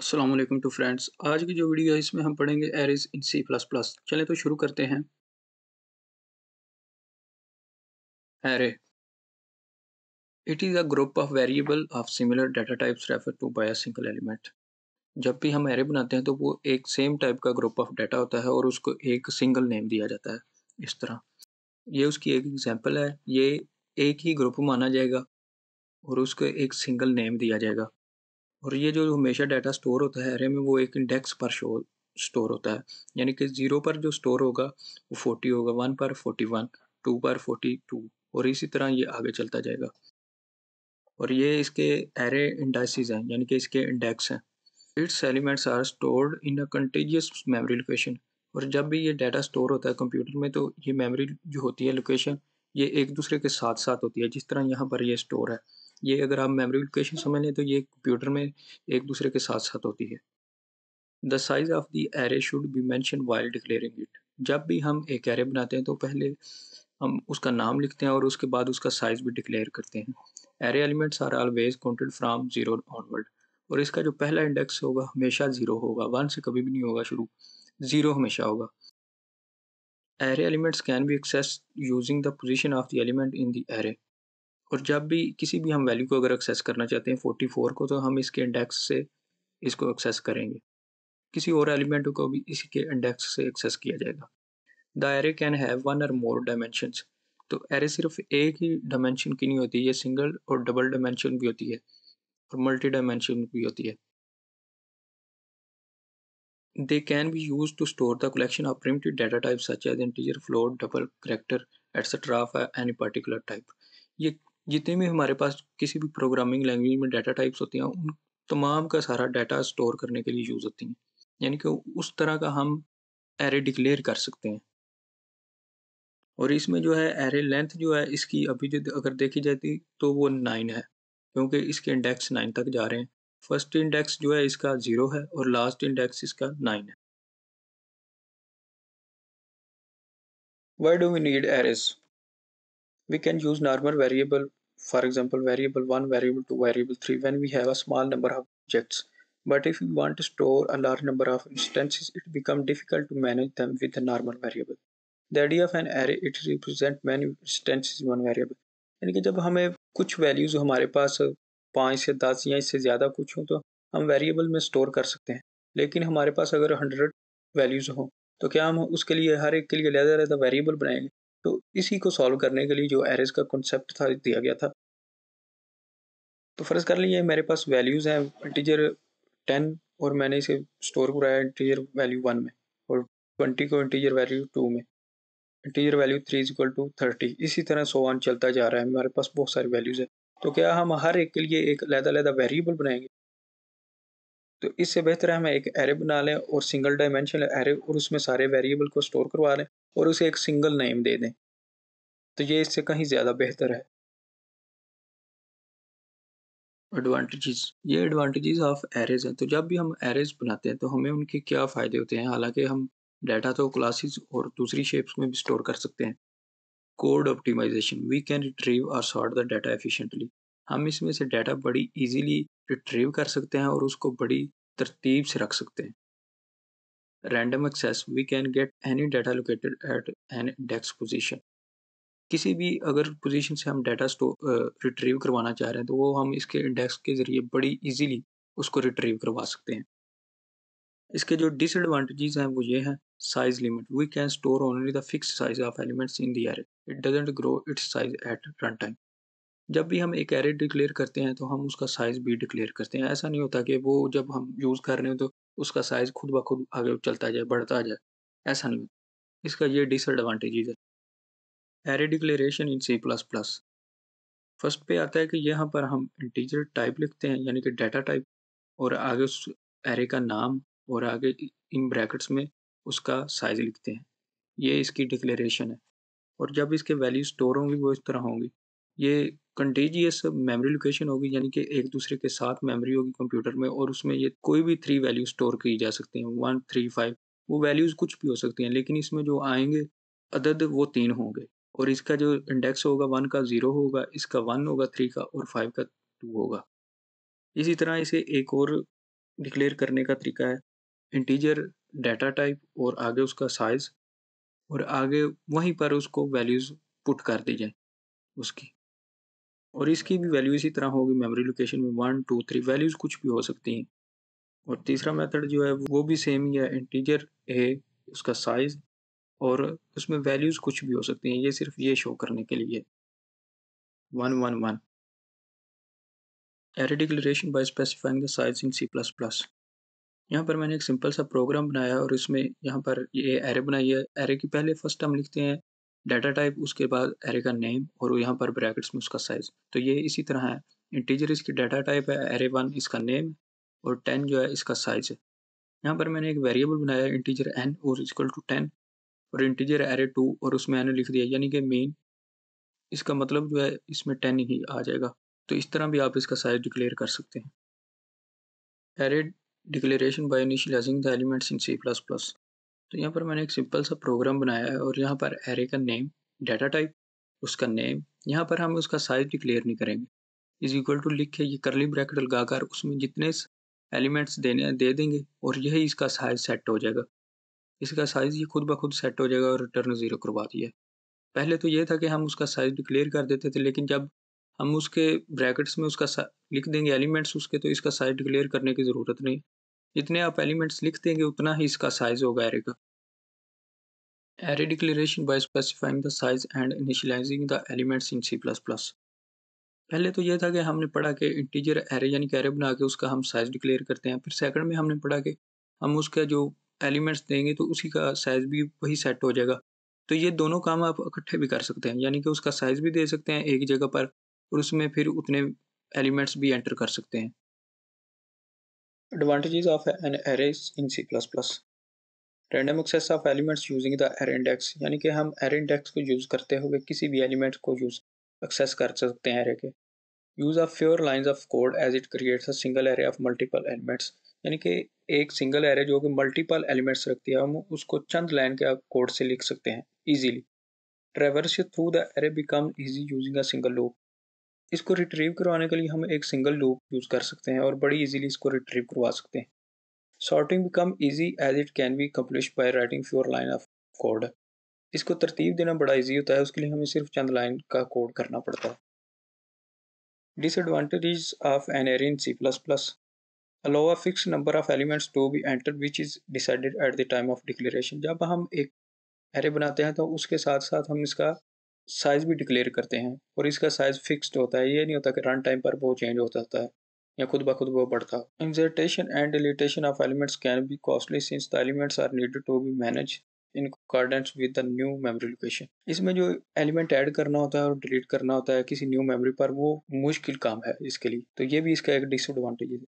Aslam to friends आज की जो वीडियो है इसमें हम पढ़ेंगे arrays in C plus plus चलें तो शुरू करते हैं array it is a group of variable of similar data types refer to by single element जब भी हम एरे बनाते हैं तो वो एक सेम टाइप का ग्रुप ऑफ डाटा होता है और उसको एक सिंगल नेम दिया जाता है इस तरह ये उसकी एक एग्जाम्पल है ये एक ही ग्रुप माना जाएगा और उसको एक सिंगल नेम दिया जाएगा और ये जो हमेशा डाटा स्टोर होता है एरे में वो एक इंडेक्स पर शो स्टोर होता है यानी कि ज़ीरो पर जो स्टोर होगा वो फोर्टी होगा वन पर फोर्टी वन टू पर फोर्टी टू और इसी तरह ये आगे चलता जाएगा और ये इसके एरे इंडाइसिस हैं यानी कि इसके इंडेक्स हैं its elements are stored in a contiguous memory location और जब भी ये डाटा स्टोर होता है कंप्यूटर में तो ये मेमोरी जो होती है लोकेशन ये एक दूसरे के साथ साथ होती है जिस तरह यहाँ पर ये स्टोर है ये अगर आप मेमोरी लोकेशन समझ लें तो ये कंप्यूटर में एक दूसरे के साथ साथ होती है the size of the array should be mentioned while declaring it जब भी हम एक एरे बनाते हैं तो पहले हम उसका नाम लिखते हैं और उसके बाद उसका साइज भी डिक्लेयर करते हैं array elements are always counted from zero onward और इसका जो पहला इंडेक्स होगा हमेशा ज़ीरो होगा वन से कभी भी नहीं होगा शुरू ज़ीरो हमेशा होगा array elements can be access using the position of the element in the array और जब भी किसी भी हम वैल्यू को अगर एक्सेस करना चाहते हैं 44 को तो हम इसके इंडेक्स से इसको एक्सेस करेंगे किसी और एलिमेंट को भी इसी के इंडेक्स से एक्सेस किया जाएगा the array can have one और मोर डायमेंशनस तो एरे सिर्फ एक ही डायमेंशन की नहीं होती ये सिंगल और डबल डायमेंशन भी होती है और मल्टी डायमेंशन भी होती है they can be use to store the collection of printed data type such as integer floor double character etc of any particular ये जितने भी हमारे पास किसी भी प्रोग्रामिंग लैंग्वेज में डाटा टाइप्स होती हैं उन तमाम का सारा डाटा स्टोर करने के लिए यूज़ होती हैं यानी कि उस तरह का हम एरे डिक्लेयर कर सकते हैं और इसमें जो है एरे लेंथ जो है इसकी अभी जो अगर देखी जाती तो वो नाइन है क्योंकि इसके इंडेक्स नाइन तक जा रहे हैं फर्स्ट इंडेक्स जो है इसका ज़ीरो है और लास्ट इंडेक्स इसका नाइन है why do we need arrays we can use normal variable for example variable 1 variable 2 variable 3 when we have a small number of objects but if we want to store a large number of instances it become difficult to manage them with a normal variable the idea of an array it represent many instances in one variable यानी कि जब हमें कुछ values हमारे पास पाँच से दस या इससे ज़्यादा कुछ हो तो हम वेरिएबल में स्टोर कर सकते हैं लेकिन हमारे पास अगर हंड्रेड वैल्यूज़ हो तो क्या हम उसके लिए हर एक के लिए लहदा लहदा वेरिएबल बनाएंगे तो इसी को सॉल्व करने के लिए जो एरेज का कॉन्सेप्ट था दिया गया था तो फ़र्ज़ कर लीजिए मेरे पास वैल्यूज़ हैं इंटीजर टेन और मैंने इसे स्टोर कराया इंटीजर वैल्यू वन में और ट्वेंटी को इंटीजर वैल्यू टू में integer value three is equal to thirty इसी तरह सो ऑन चलता जा रहा है हमारे पास बहुत सारी वैल्यूज़ है तो क्या हम हर एक के लिए एक अलहदा अलहदा वेरिएबल बनाएंगे तो इससे बेहतर है हम एक एरे बना लें और सिंगल डायमेंशनल एरे और उसमें सारे वेरिएबल को स्टोर करवा लें और उसे एक सिंगल नेम दे दें तो ये इससे कहीं ज़्यादा बेहतर है एडवांटेजेस ये एडवांटेजेस ऑफ एरेज हैं तो जब भी हम एरेज बनाते हैं तो हमें उनके क्या फ़ायदे होते हैं हालांकि हम डाटा तो क्लासेस और दूसरी शेप्स में भी स्टोर कर सकते हैं code optimization we can retrieve और सॉर्ट द डाटा एफिशिएंटली हम इसमें से डाटा बड़ी इजीली रिट्रीव कर सकते हैं और उसको बड़ी तरतीब से रख सकते हैं random access we can get any data located at index position किसी भी अगर पोजीशन से हम डाटा रिट्रीव करवाना चाह रहे हैं तो वो हम इसके इंडेक्स के ज़रिए बड़ी इजीली उसको रिट्रीव करवा सकते हैं इसके जो डिसएडवांटेजेस हैं वो ये हैं size limit we can store only the fix size of elements in the array it doesn't grow its size at run time जब भी हम एक एरे डिक्लेयर करते हैं तो हम उसका साइज़ भी डिक्लेयर करते हैं ऐसा नहीं होता कि वो जब हम यूज़ कर रहे हो तो उसका साइज़ खुद ब खुद आगे चलता जाए बढ़ता जाए ऐसा नहीं होता इसका ये डिसएडवांटेजेज है array declaration in C plus plus first पे आता है कि यहाँ पर हम इंटीजर टाइप लिखते हैं यानी कि डाटा टाइप और आगे उस एरे का नाम और आगे इन ब्रैकेट्स में उसका साइज़ लिखते हैं ये इसकी डिक्लेरेशन है और जब इसके वैल्यू स्टोर होंगी वो इस तरह होंगी ये कंटेजियस मेमोरी लोकेशन होगी यानी कि एक दूसरे के साथ मेमोरी होगी कंप्यूटर में और उसमें ये कोई भी थ्री वैल्यू स्टोर की जा सकती हैं वन थ्री फाइव वो वैल्यूज़ कुछ भी हो सकती हैं लेकिन इसमें जो आएंगे अदद वो तीन होंगे और इसका जो इंडेक्स होगा वन का ज़ीरो होगा इसका वन होगा थ्री का और फाइव का टू होगा इसी तरह इसे एक और डिक्लेयर करने का तरीका है इंटीजर डाटा टाइप और आगे उसका साइज़ और आगे वहीं पर उसको वैल्यूज़ पुट कर दी जाए उसकी और इसकी भी वैल्यू इसी तरह होगी मेमोरी लोकेशन में वन टू थ्री वैल्यूज़ कुछ भी हो सकती हैं और तीसरा मेथड जो है वो भी सेम ही है इंटीजर है उसका साइज़ और उसमें वैल्यूज़ कुछ भी हो सकती हैं ये सिर्फ ये शो करने के लिए one one one array declaration by specifying the size in C plus plus यहाँ पर मैंने एक सिंपल सा प्रोग्राम बनाया और इसमें यहाँ पर ये एरे बनाई है एरे की पहले फर्स्ट हम लिखते हैं डाटा टाइप उसके बाद एरे का नेम और यहाँ पर ब्रैकेट्स में उसका साइज तो ये इसी तरह है इंटीजर इसकी डाटा टाइप है एरे वन इसका नेम और टेन जो है इसका साइज है यहाँ पर मैंने एक वेरिएबल बनाया इंटीजर एन और इक्वल टू टेन और इंटीजर एरे टू और उसमें एन लिख दिया यानी कि मेन इसका मतलब जो है इसमें टेन ही आ जाएगा तो इस तरह भी आप इसका साइज डिक्लेयर कर सकते हैं array declaration by initializing the elements in C plus plus तो यहाँ पर मैंने एक सिंपल सा प्रोग्राम बनाया है और यहाँ पर एरे का नेम डाटा टाइप उसका नेम यहाँ पर हम उसका साइज डिक्लेयर नहीं करेंगे इज इक्वल टू लिख के ये करली ब्रैकेट लगाकर उसमें जितने एलिमेंट्स देने दे देंगे और यही इसका साइज सेट हो जाएगा इसका साइज़ ये खुद ब खुद सेट हो जाएगा और रिटर्न ज़ीरो करवा दिया पहले तो ये था कि हम उसका साइज़ डिक्लेयर कर देते थे लेकिन जब हम उसके ब्रैकेट्स में उसका लिख देंगे एलिमेंट्स उसके तो इसका साइज डिक्लेयर करने की ज़रूरत नहीं जितने आप एलिमेंट्स लिख देंगे उतना ही इसका साइज होगा एरे का array declaration by specifying the size and initializing the elements in C plus plus पहले तो ये था कि हमने पढ़ा कि इंटीजर एरे यानी कि एरे बना के उसका हम साइज डिक्लेयर करते हैं फिर सेकंड में हमने पढ़ा कि हम उसका जो एलिमेंट्स देंगे तो उसी का साइज भी वही सेट हो जाएगा तो ये दोनों काम आप इकट्ठे भी कर सकते हैं यानी कि उसका साइज भी दे सकते हैं एक जगह पर और उसमें फिर उतने एलिमेंट्स भी एंटर कर सकते हैं Advantages of an array in C++ random access of elements using the array index यानी कि हम एरे इंडेक्स को यूज़ करते हुए किसी भी एलिमेंट को यूज एक्सेस कर सकते हैं एरे के use of fewer lines of code as it creates a single array of multiple elements यानी कि एक सिंगल एरे जो कि मल्टीपल एलिमेंट्स रखती है हम उसको चंद लाइन के कोड से लिख सकते हैं easily traverse through the array become easy using a single loop इसको रिट्रीव करवाने के लिए हम एक सिंगल लूप यूज़ कर सकते हैं और बड़ी इजीली इसको रिट्रीव करवा सकते हैं sorting become easy as it can be accomplish by writing fewer line of code इसको तरतीब देना बड़ा इजी होता है उसके लिए हमें सिर्फ चंद लाइन का कोड करना पड़ता है disadvantages of an array in C plus plus a fix number of elements to be enter which is decided at the time of declaration जब हम एक एरे बनाते हैं तो उसके साथ साथ हम इसका साइज़ भी डिक्लेयर करते हैं और इसका साइज़ फिक्स्ड होता है ये नहीं होता कि रन टाइम पर वो चेंज होता रहता है या खुद ब खुद वो बढ़ता हो insertion and deletion of elements can be costly since the elements are needed to be manage in accordance with the new memory location इसमें जो एलिमेंट ऐड करना होता है और डिलीट करना होता है किसी न्यू मेमोरी पर वो मुश्किल काम है इसके लिए तो ये भी इसका एक डिसएडवांटेज है